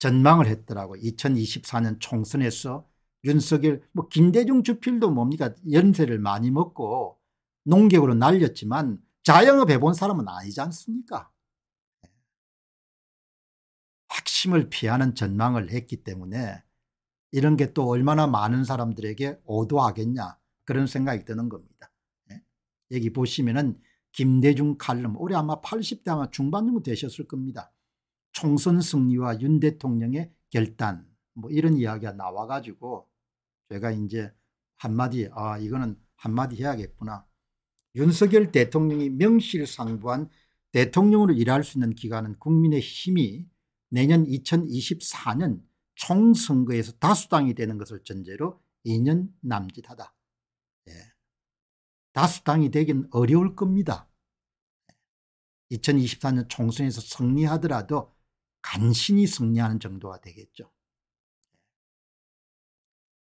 전망을 했더라고 2024년 총선에서 윤석열 뭐 김대중 주필도 뭡니까 연세를 많이 먹고 농객으로 날렸지만 자영업 해본 사람은 아니지 않습니까 핵심을 피하는 전망을 했기 때문에 이런 게 또 얼마나 많은 사람들에게 오도하겠냐 그런 생각이 드는 겁니다. 예? 여기 보시면은 김대중 칼럼 올해 아마 80대 아마 중반 정도 되셨을 겁니다. 총선 승리와 윤 대통령의 결단 뭐 이런 이야기가 나와가지고 제가 이제 한마디 아 이거는 한마디 해야겠구나. 윤석열 대통령이 명실상부한 대통령으로 일할 수 있는 기간은 국민의 힘이 내년 2024년 총선거에서 다수당이 되는 것을 전제로 2년 남짓하다. 예. 다수당이 되긴 어려울 겁니다. 2024년 예. 총선에서 승리하더라도 간신히 승리하는 정도가 되겠죠.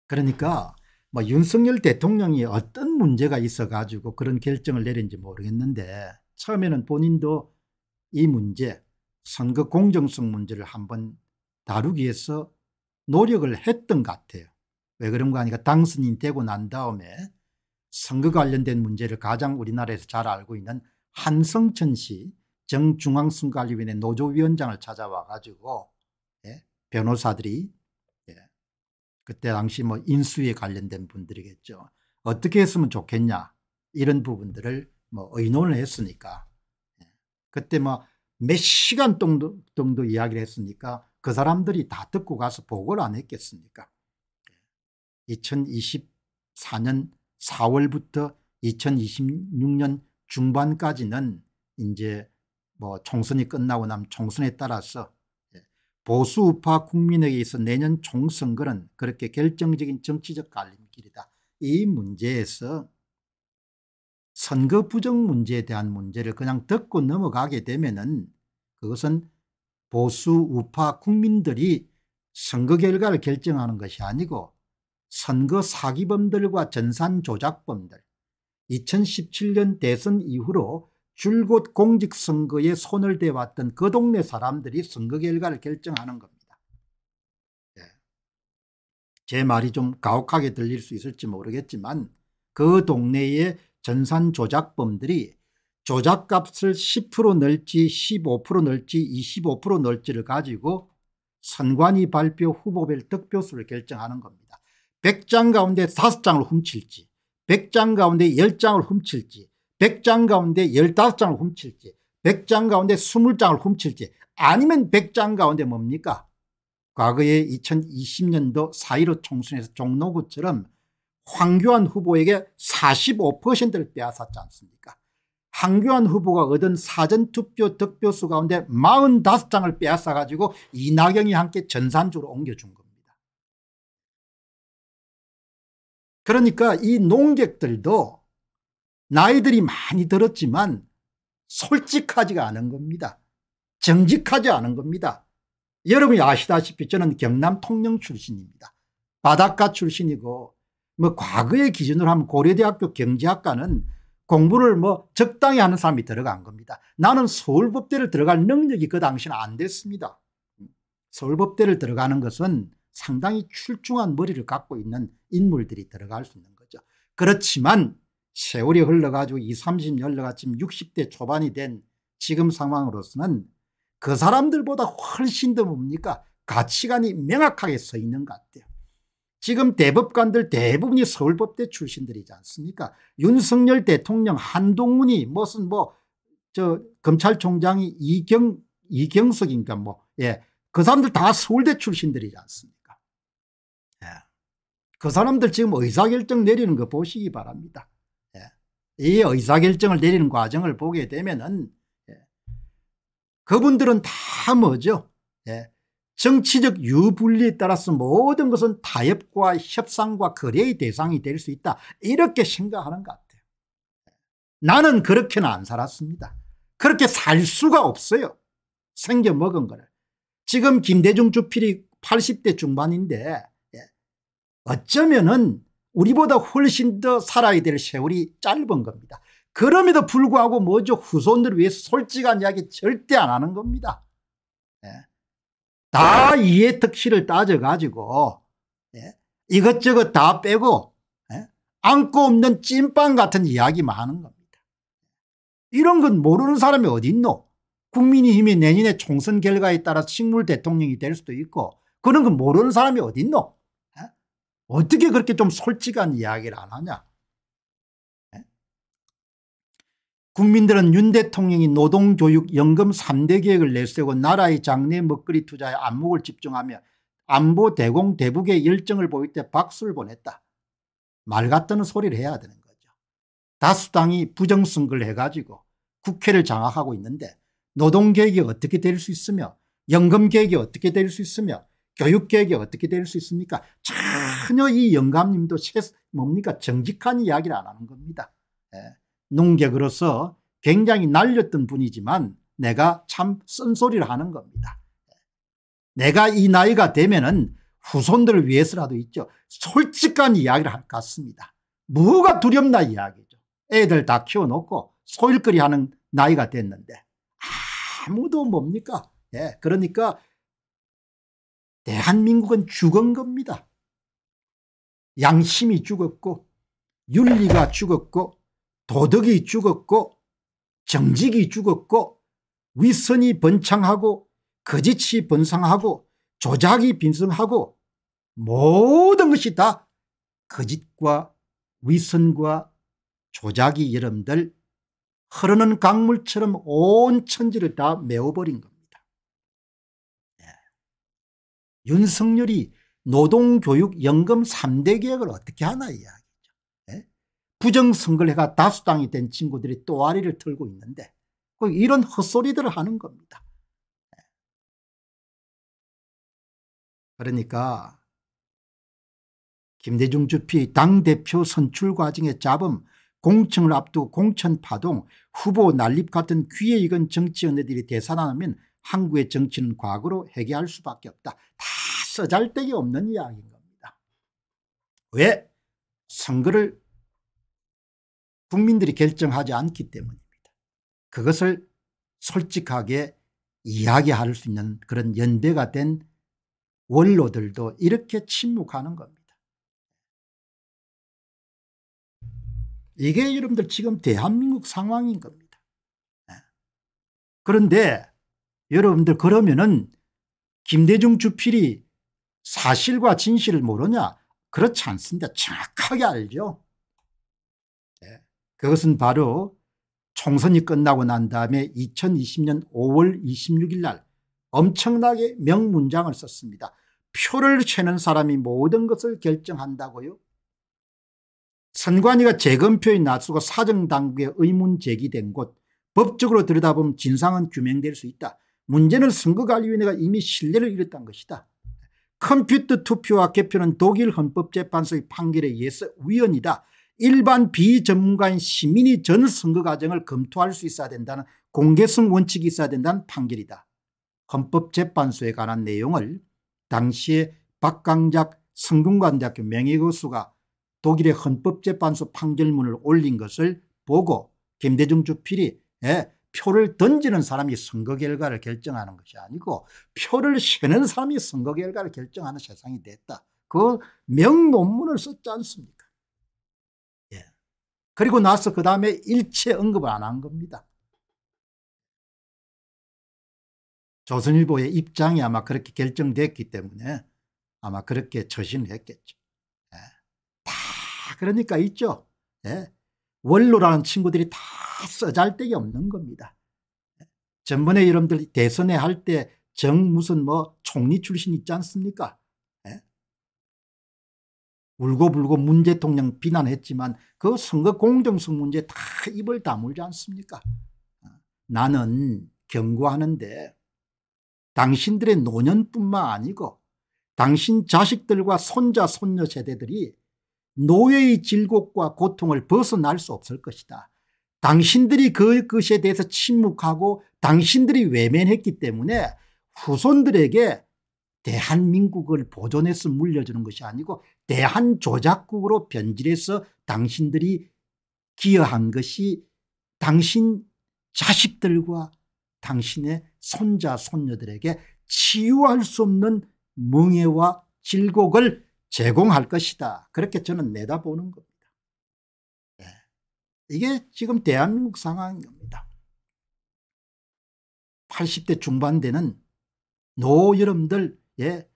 그러니까 뭐 윤석열 대통령이 어떤 문제가 있어 가지고 그런 결정을 내린지 모르겠는데 처음에는 본인도 이 문제 선거 공정성 문제를 한번 다루기 위해서 노력을 했던 것 같아요. 왜 그런 거 아니까 당선인 되고 난 다음에 선거 관련된 문제를 가장 우리나라에서 잘 알고 있는 한성천 씨 정중앙선관위원회 리 노조위원장을 찾아와 가지고 예? 변호사들이 예? 그때 당시 뭐 인수에 위 관련된 분들이겠죠. 어떻게 했으면 좋겠냐 이런 부분들을 뭐 의논을 했으니까 예? 그때 뭐 몇 시간 정도, 정도 이야기를 했으니까 그 사람들이 다 듣고 가서 보고를 안 했겠습니까 2024년 4월부터 2026년 중반까지는 이제 뭐 총선이 끝나고 나면 총선에 따라서 예, 보수 우파 국민에게 있어 내년 총선거는 그렇게 결정적인 정치적 갈림길이다. 이 문제에서 선거 부정 문제에 대한 문제를 그냥 듣고 넘어가게 되면은 그것은 보수 우파 국민들이 선거 결과를 결정하는 것이 아니고 선거 사기범들과 전산 조작범들 2017년 대선 이후로 줄곧 공직선거에 손을 대왔던 그 동네 사람들이 선거 결과를 결정하는 겁니다. 예. 제 말이 좀 가혹하게 들릴 수 있을지 모르겠지만 그 동네의 전산 조작범들이 조작값을 10% 넣을지 15% 넣을지 25% 넣을지를 가지고 선관위 발표 후보별 득표수를 결정하는 겁니다. 100장 가운데 5장을 훔칠지 100장 가운데 10장을 훔칠지 100장 가운데 15장을 훔칠지 100장 가운데 20장을 훔칠지 아니면 100장 가운데 뭡니까? 과거의 2020년도 4.15 총선에서 종로구처럼 황교안 후보에게 45%를 빼앗았지 않습니까? 황교안 후보가 얻은 사전투표 득표수 가운데 45장을 빼앗아가지고 이낙연이 함께 전산주로 옮겨준 겁니다. 그러니까 이 농객들도 나이들이 많이 들었지만 솔직하지가 않은 겁니다. 정직하지 않은 겁니다. 여러분이 아시다시피 저는 경남 통영 출신입니다. 바닷가 출신이고 뭐 과거의 기준으로 하면 고려대학교 경제학과는 공부를 뭐 적당히 하는 사람이 들어간 겁니다. 나는 서울법대를 들어갈 능력이 그 당시는 안 됐습니다. 서울법대를 들어가는 것은 상당히 출중한 머리를 갖고 있는 인물들이 들어갈 수 있는 거죠. 그렇지만 세월이 흘러가지고 20, 30 열러가 지금 60대 초반이 된 지금 상황으로서는 그 사람들보다 훨씬 더 뭡니까 가치관이 명확하게 서 있는 것 같아요. 지금 대법관들 대부분이 서울법대 출신들이지 않습니까? 윤석열 대통령 한동훈이 무슨 뭐 저 검찰총장이 이경 이경석인가 뭐 예. 그 사람들 다 서울대 출신들이지 않습니까? 예. 그 사람들 지금 의사결정 내리는 거 보시기 바랍니다. 이 의사결정을 내리는 과정을 보게 되면은 예, 그분들은 다 뭐죠? 예, 정치적 유불리에 따라서 모든 것은 타협과 협상과 거래의 대상이 될 수 있다. 이렇게 생각하는 것 같아요. 나는 그렇게는 안 살았습니다. 그렇게 살 수가 없어요. 생겨먹은 거를. 지금 김대중 주필이 80대 중반인데 예, 어쩌면은 우리보다 훨씬 더 살아야 될 세월이 짧은 겁니다. 그럼에도 불구하고 뭐죠 후손들을 위해서 솔직한 이야기 절대 안 하는 겁니다. 예. 다 이해 특실을 따져가지고 예. 이것저것 다 빼고 예. 안고 없는 찐빵 같은 이야기만 하는 겁니다. 이런 건 모르는 사람이 어디 있노? 국민의힘이 내년에 총선 결과에 따라 식물 대통령이 될 수도 있고 그런 건 모르는 사람이 어디 있노? 어떻게 그렇게 좀 솔직한 이야기를 안 하냐. 네? 국민들은 윤 대통령이 노동교육연금 3대 계획을 내세우고 나라의 장래 먹거리 투자에 안목을 집중하며 안보 대공 대북의 열정을 보일 때 박수를 보냈다. 말 같다는 소리를 해야 되는 거죠. 다수당이 부정선거를 해가지고 국회를 장악하고 있는데 노동계획이 어떻게 될 수 있으며 연금계획이 어떻게 될 수 있으며 교육계획이 어떻게 될 수 있습니까? 전혀 이 영감님도 뭡니까? 정직한 이야기를 안 하는 겁니다. 예. 농객으로서 굉장히 날렸던 분이지만 내가 참 쓴소리를 하는 겁니다. 예. 내가 이 나이가 되면은 후손들을 위해서라도 있죠. 솔직한 이야기를 할 것 같습니다. 뭐가 두렵나 이야기죠. 애들 다 키워놓고 소일거리 하는 나이가 됐는데 아무도 뭡니까? 예, 그러니까 대한민국은 죽은 겁니다. 양심이 죽었고 윤리가 죽었고 도덕이 죽었고 정직이 죽었고 위선이 번창하고 거짓이 번성하고 조작이 빈성하고 모든 것이 다 거짓과 위선과 조작이 여러분들 흐르는 강물처럼 온 천지를 다 메워버린 겁니다. 윤석열이 노동교육연금 3대 계획을 어떻게 하나 이야기죠. 네? 부정선거를 해가 다수당이 된 친구들이 또아리를 틀고 있는데 그 이런 헛소리들을 하는 겁니다. 네. 그러니까 김대중 주피 당대표 선출 과정에 잡음 공청을 앞두고 공천 파동 후보 난립 같은 귀에 익은 정치 연예들이 대사나면 한국의 정치는 과거로 해결할 수밖에 없다. 다 쓰잘데기 없는 이야기인 겁니다. 왜? 선거를 국민들이 결정하지 않기 때문입니다. 그것을 솔직하게 이야기할 수 있는 그런 연대가 된 원로들도 이렇게 침묵하는 겁니다. 이게 여러분들 지금 대한민국 상황인 겁니다. 예. 그런데 여러분들 그러면은 김대중 주필이 사실과 진실을 모르냐 그렇지 않습니다. 정확하게 알죠. 네. 그것은 바로 총선이 끝나고 난 다음에 2020년 5월 26일 날 엄청나게 명문장을 썼습니다. 표를 채는 사람이 모든 것을 결정한다고요. 선관위가 재검표에 나서고 사정당국의 의문 제기된 곳 법적으로 들여다보면 진상은 규명될 수 있다. 문제는 선거관리위원회가 이미 신뢰를 잃었다 것이다. 컴퓨터 투표와 개표는 독일 헌법재판소의 판결에 의해서 위헌이다. 일반 비전문가인 시민이 전 선거 과정을 검토할 수 있어야 된다는 공개성 원칙이 있어야 된다는 판결이다. 헌법재판소에 관한 내용을 당시에 박강작 성균관대학교 명예교수가 독일의 헌법재판소 판결문을 올린 것을 보고 김대중 주필이 예, 표를 던지는 사람이 선거 결과를 결정하는 것이 아니고 표를 세는 사람이 선거 결과를 결정하는 세상이 됐다. 그 명논문을 썼지 않습니까? 예. 그리고 나서 그 다음에 일체 언급을 안 한 겁니다. 조선일보의 입장이 아마 그렇게 결정됐기 때문에 아마 그렇게 처신을 했겠죠. 예. 다 그러니까 있죠. 예. 원로라는 친구들이 다 써잘데기 없는 겁니다. 전번에 여러분들 대선에 할 때 정 무슨 뭐 총리 출신 있지 않습니까? 예? 울고불고 문 대통령 비난했지만 그 선거 공정성 문제 다 입을 다물지 않습니까? 어? 나는 경고하는데 당신들의 노년뿐만 아니고 당신 자식들과 손자 손녀 세대들이 노예의 질곡과 고통을 벗어날 수 없을 것이다. 당신들이 그것에 대해서 침묵하고 당신들이 외면했기 때문에 후손들에게 대한민국을 보존해서 물려주는 것이 아니고 대한조작국으로 변질해서 당신들이 기여한 것이 당신 자식들과 당신의 손자 손녀들에게 치유할 수 없는 멍해와 질곡을 제공할 것이다. 그렇게 저는 내다보는 겁니다. 네. 이게 지금 대한민국 상황입니다 80대 중반 되는 노 여러분들 예,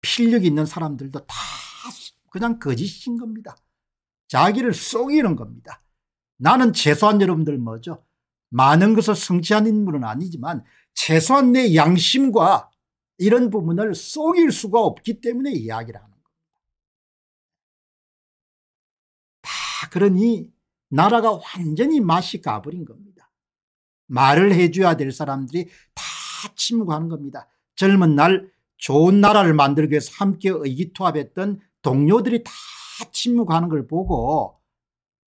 필력 있는 사람들도 다 그냥 거짓인 겁니다. 자기를 속이는 겁니다. 나는 최소한 여러분들 뭐죠? 많은 것을 성취한 인물은 아니지만 최소한 내 양심과 이런 부분을 속일 수가 없기 때문에 이야기를 하는 그러니 나라가 완전히 맛이 가버린 겁니다. 말을 해줘야 될 사람들이 다 침구하는 겁니다. 젊은 날 좋은 나라를 만들기 위해서 함께 의기투합했던 동료들이 다 침묵하는 걸 보고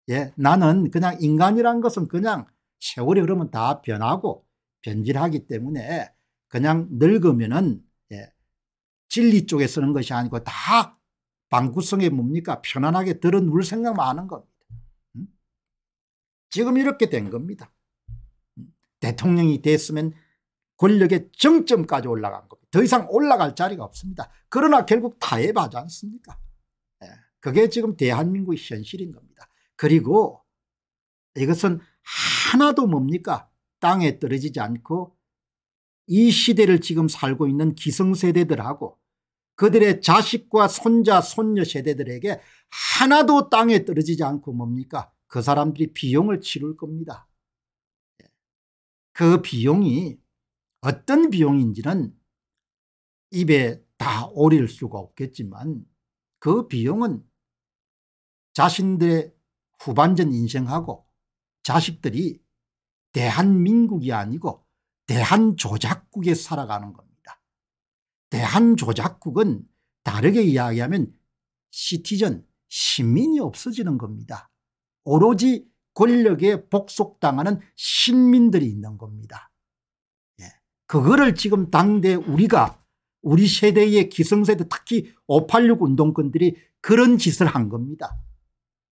예, 나는 그냥 인간이란 것은 그냥 세월이 흐르면 다 변하고 변질하기 때문에 그냥 늙으면은 예, 진리 쪽에 쓰는 것이 아니고 다 방구성에 뭡니까? 편안하게 들어누울 생각만 하는 겁니다. 음? 지금 이렇게 된 겁니다. 대통령이 됐으면 권력의 정점까지 올라간 겁니다. 더 이상 올라갈 자리가 없습니다. 그러나 결국 타협하지 않습니까? 예. 그게 지금 대한민국의 현실인 겁니다. 그리고 이것은 하나도 뭡니까? 땅에 떨어지지 않고 이 시대를 지금 살고 있는 기성세대들하고 그들의 자식과 손자 손녀 세대들에게 하나도 땅에 떨어지지 않고 뭡니까 그 사람들이 비용을 치를 겁니다. 그 비용이 어떤 비용인지는 입에 다 오릴 수가 없겠지만 그 비용은 자신들의 후반전 인생하고 자식들이 대한민국이 아니고 대한조작국에 살아가는 겁니다. 대한조작국은 다르게 이야기하면 시티즌 시민이 없어지는 겁니다. 오로지 권력에 복속당하는 신민들이 있는 겁니다. 예. 그거를 지금 당대 우리가 우리 세대의 기성세대 특히 586 운동권들이 그런 짓을 한 겁니다.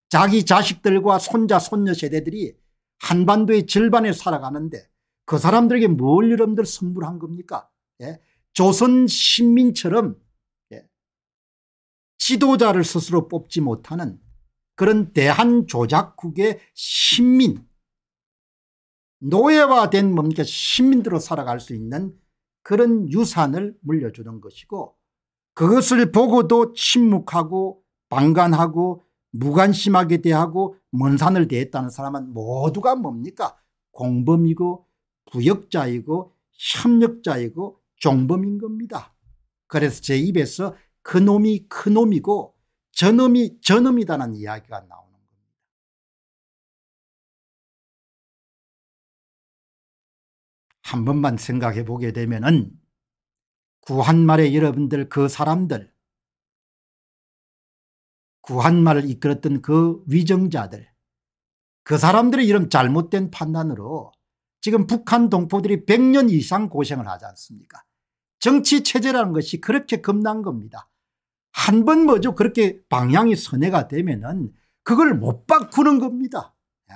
자기 자식들과 손자 손녀 세대들이 한반도의 절반에 살아가는데 그 사람들에게 뭘 여러분들 선물한 겁니까 예? 조선 신민처럼 예, 지도자를 스스로 뽑지 못하는 그런 대한조작국의 신민 노예화된 뭡니까 신민들로 살아갈 수 있는 그런 유산을 물려주는 것이고 그것을 보고도 침묵하고 방관하고 무관심하게 대하고 먼 산을 대했다는 사람은 모두가 뭡니까 공범이고 부역자이고 협력자이고 종범인 겁니다. 그래서 제 입에서 그놈이 그놈이고 저놈이 저놈이다는 이야기가 나오는 겁니다. 한 번만 생각해 보게 되면은 구한말의 여러분들 그 사람들 구한말을 이끌었던 그 위정자들 그 사람들의 이런 잘못된 판단으로 지금 북한 동포들이 100년 이상 고생을 하지 않습니까 정치 체제라는 것이 그렇게 겁난 겁니다. 한 번 뭐죠 그렇게 방향이 선회가 되면은 그걸 못 바꾸는 겁니다. 예?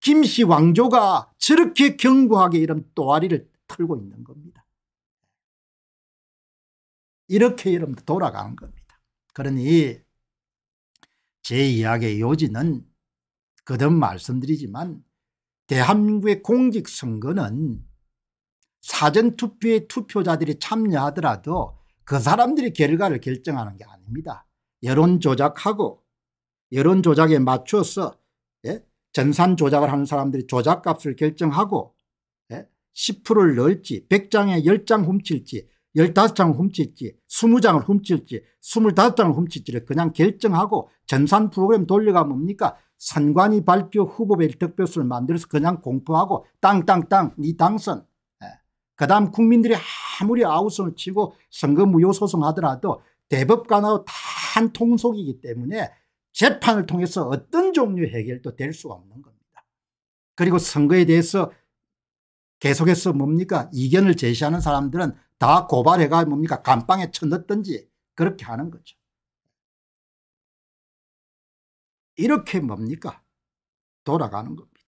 김씨 왕조가 저렇게 견고하게 이런 또아리를 털고 있는 겁니다. 이렇게 여러분 돌아가는 겁니다. 그러니 제 이야기의 요지는 거듭 말씀드리지만 대한민국의 공직선거는 사전투표에 투표자들이 참여하더라도 그 사람들이 결과를 결정하는 게 아닙니다. 여론 조작하고 여론 조작에 맞춰서 예? 전산 조작을 하는 사람들이 조작값을 결정하고 예? 10%를 넣을지 100장에 10장 훔칠지 1 5장 훔칠지 20장을 훔칠지 25장을 훔칠지를 그냥 결정하고 전산 프로그램 돌려가면 뭡니까 선관위 발표 후보별 득표수를 만들어서 그냥 공포하고 땅땅땅 네 당선 그 다음 국민들이 아무리 아우성을 치고 선거 무효 소송하더라도 대법관하고 다 한 통속이기 때문에 재판을 통해서 어떤 종류 의 해결도 될 수가 없는 겁니다. 그리고 선거에 대해서 계속해서 뭡니까 이견을 제시하는 사람들은 다 고발해가 뭡니까 감방에 쳐넣든지 그렇게 하는 거죠. 이렇게 뭡니까 돌아가는 겁니다.